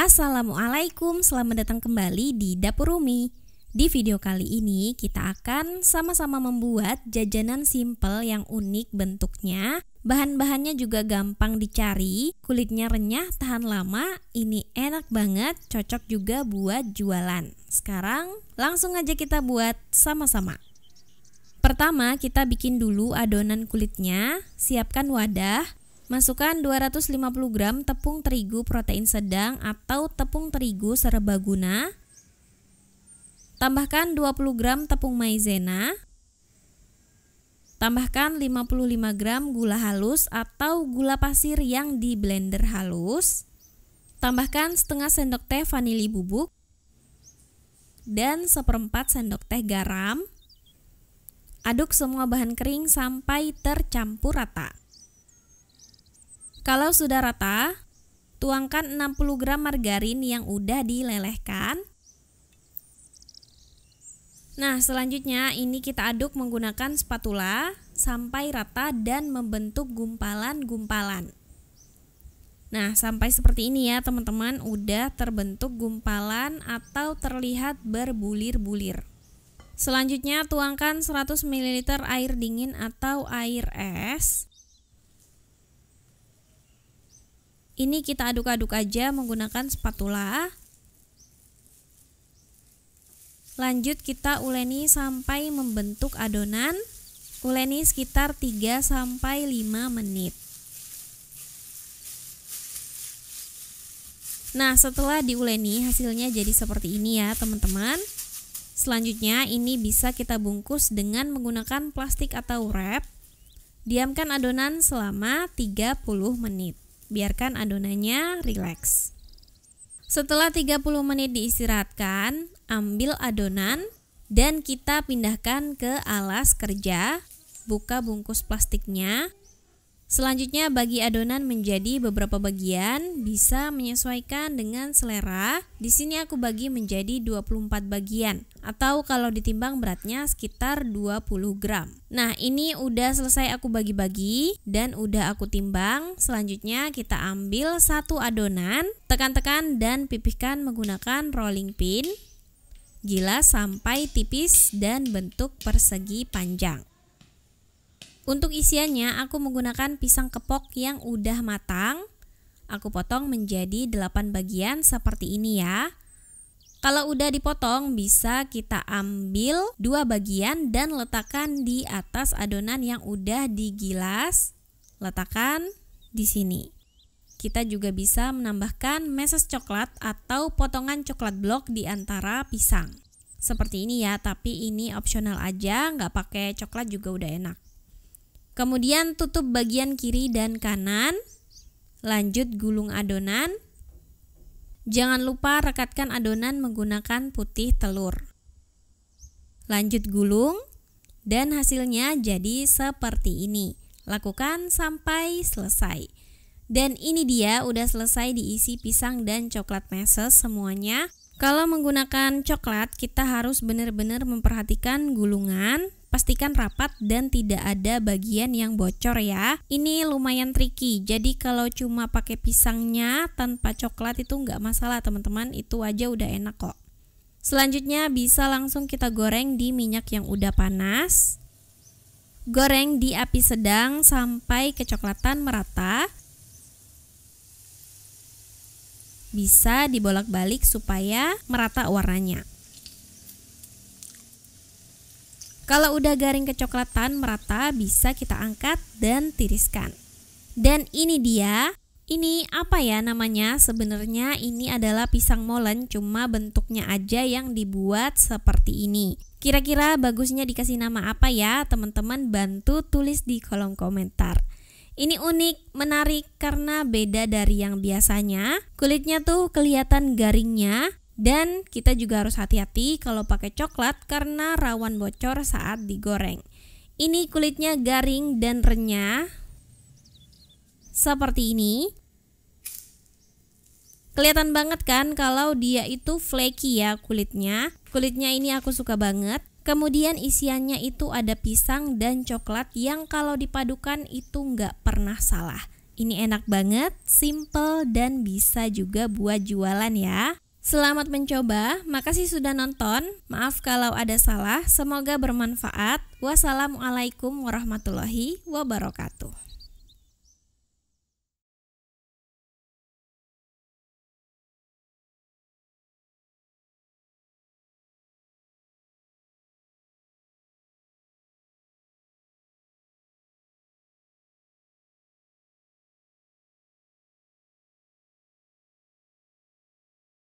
Assalamualaikum, selamat datang kembali di Dapur Rumi. Di video kali ini kita akan sama-sama membuat jajanan simple yang unik bentuknya. Bahan-bahannya juga gampang dicari, kulitnya renyah, tahan lama, ini enak banget, cocok juga buat jualan. Sekarang langsung aja kita buat sama-sama. Pertama, kita bikin dulu adonan kulitnya. Siapkan wadah, Masukkan 250 gram tepung terigu protein sedang atau tepung terigu serbaguna. Tambahkan 20 gram tepung maizena. Tambahkan 55 gram gula halus atau gula pasir yang di blender halus. Tambahkan setengah sendok teh vanili bubuk dan seperempat sendok teh garam. Aduk semua bahan kering sampai tercampur rata. Kalau sudah rata, tuangkan 60 gram margarin yang udah dilelehkan. Nah, selanjutnya ini kita aduk menggunakan spatula sampai rata dan membentuk gumpalan-gumpalan. Nah, sampai seperti ini ya, teman-teman, udah terbentuk gumpalan atau terlihat berbulir-bulir. Selanjutnya tuangkan 100 ml air dingin atau air es Ini kita aduk-aduk aja menggunakan spatula. Lanjut kita uleni sampai membentuk adonan. Uleni sekitar 3 5 menit. Nah, setelah diuleni hasilnya jadi seperti ini ya, teman-teman. Selanjutnya, ini bisa kita bungkus dengan menggunakan plastik atau wrap. Diamkan adonan selama 30 menit biarkan adonannya rileks. Setelah 30 menit diistirahatkan, ambil adonan dan kita pindahkan ke alas kerja. Buka bungkus plastiknya Selanjutnya bagi adonan menjadi beberapa bagian, bisa menyesuaikan dengan selera. Di sini aku bagi menjadi 24 bagian atau kalau ditimbang beratnya sekitar 20 gram. Nah, ini udah selesai aku bagi-bagi dan udah aku timbang. Selanjutnya kita ambil satu adonan, tekan-tekan dan pipihkan menggunakan rolling pin. Gila sampai tipis dan bentuk persegi panjang. Untuk isiannya aku menggunakan pisang kepok yang udah matang. Aku potong menjadi 8 bagian seperti ini ya. Kalau udah dipotong bisa kita ambil dua bagian dan letakkan di atas adonan yang udah digilas. Letakkan di sini. Kita juga bisa menambahkan meses coklat atau potongan coklat blok di antara pisang. Seperti ini ya, tapi ini opsional aja, nggak pakai coklat juga udah enak. Kemudian tutup bagian kiri dan kanan. Lanjut gulung adonan. Jangan lupa rekatkan adonan menggunakan putih telur. Lanjut gulung dan hasilnya jadi seperti ini. Lakukan sampai selesai. Dan ini dia udah selesai diisi pisang dan coklat meses semuanya. Kalau menggunakan coklat, kita harus benar-benar memperhatikan gulungan, pastikan rapat dan tidak ada bagian yang bocor ya. Ini lumayan tricky, jadi kalau cuma pakai pisangnya tanpa coklat itu nggak masalah teman-teman, itu aja udah enak kok. Selanjutnya bisa langsung kita goreng di minyak yang udah panas. Goreng di api sedang sampai kecoklatan merata. bisa dibolak-balik supaya merata warnanya. Kalau udah garing kecoklatan merata, bisa kita angkat dan tiriskan. Dan ini dia, ini apa ya namanya? Sebenarnya ini adalah pisang molen, cuma bentuknya aja yang dibuat seperti ini. Kira-kira bagusnya dikasih nama apa ya? Teman-teman bantu tulis di kolom komentar. Ini unik, menarik karena beda dari yang biasanya. Kulitnya tuh kelihatan garingnya dan kita juga harus hati-hati kalau pakai coklat karena rawan bocor saat digoreng. Ini kulitnya garing dan renyah seperti ini. Kelihatan banget kan kalau dia itu flaky ya kulitnya. Kulitnya ini aku suka banget. Kemudian isiannya itu ada pisang dan coklat yang kalau dipadukan itu nggak pernah salah. Ini enak banget, simple dan bisa juga buat jualan ya. Selamat mencoba, makasih sudah nonton. Maaf kalau ada salah, semoga bermanfaat. Wassalamualaikum warahmatullahi wabarakatuh.